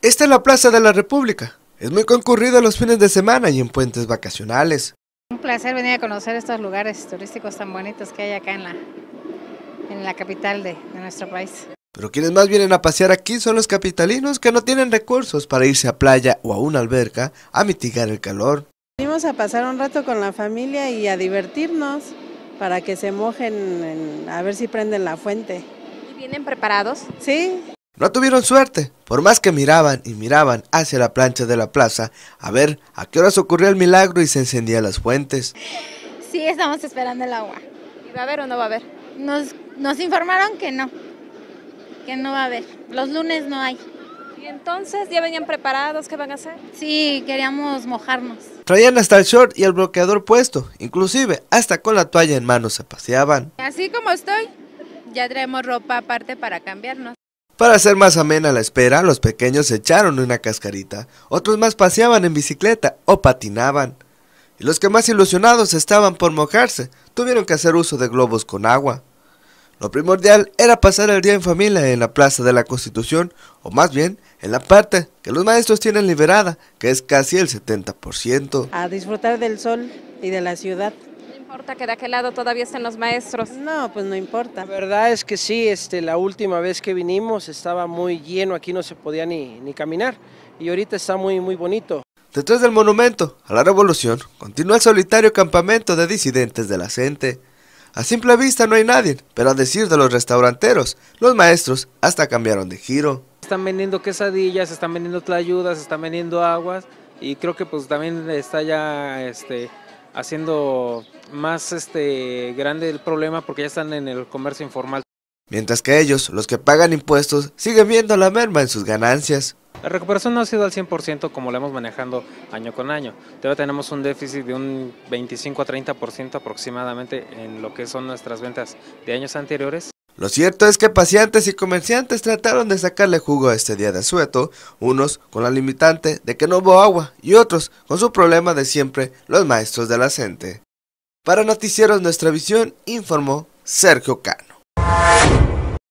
Esta es la Plaza de la República. Es muy concurrida los fines de semana y en puentes vacacionales. Un placer venir a conocer estos lugares turísticos tan bonitos que hay acá en la, en la capital de, nuestro país. Pero quienes más vienen a pasear aquí son los capitalinos que no tienen recursos para irse a playa o a una alberca a mitigar el calor. Venimos a pasar un rato con la familia y a divertirnos para que se mojen, a ver si prenden la fuente. ¿Y vienen preparados? Sí. No tuvieron suerte, por más que miraban y miraban hacia la plancha de la plaza a ver a qué horas ocurrió el milagro y se encendían las fuentes. Sí, estamos esperando el agua. ¿Y va a haber o no va a haber? Nos, nos informaron que no, que no va a haber. Los lunes no hay. ¿Y entonces ya venían preparados? ¿Qué van a hacer? Sí, queríamos mojarnos. Traían hasta el short y el bloqueador puesto, inclusive hasta con la toalla en mano se paseaban. Así como estoy, ya traemos ropa aparte para cambiarnos. Para hacer más amena la espera, los pequeños echaron una cascarita, otros más paseaban en bicicleta o patinaban. Y los que más ilusionados estaban por mojarse, tuvieron que hacer uso de globos con agua. Lo primordial era pasar el día en familia en la Plaza de la Constitución, o más bien en la parte que los maestros tienen liberada, que es casi el 70%. A disfrutar del sol y de la ciudad importa que de aquel lado todavía estén los maestros? No, pues no importa. La verdad es que sí, este, la última vez que vinimos estaba muy lleno, aquí no se podía ni, ni caminar y ahorita está muy, muy bonito. Detrás del monumento a la revolución continúa el solitario campamento de disidentes de la gente. A simple vista no hay nadie, pero a decir de los restauranteros, los maestros hasta cambiaron de giro. Están vendiendo quesadillas, están vendiendo tlayudas, están vendiendo aguas y creo que pues también está ya este, haciendo más este, grande el problema porque ya están en el comercio informal. Mientras que ellos, los que pagan impuestos, siguen viendo la merma en sus ganancias. La recuperación no ha sido al 100% como la hemos manejando año con año. Todavía tenemos un déficit de un 25 a 30% aproximadamente en lo que son nuestras ventas de años anteriores. Lo cierto es que pacientes y comerciantes trataron de sacarle jugo a este día de asueto, unos con la limitante de que no hubo agua y otros con su problema de siempre, los maestros de la gente. Para Noticieros Nuestra Visión informó Sergio Cano.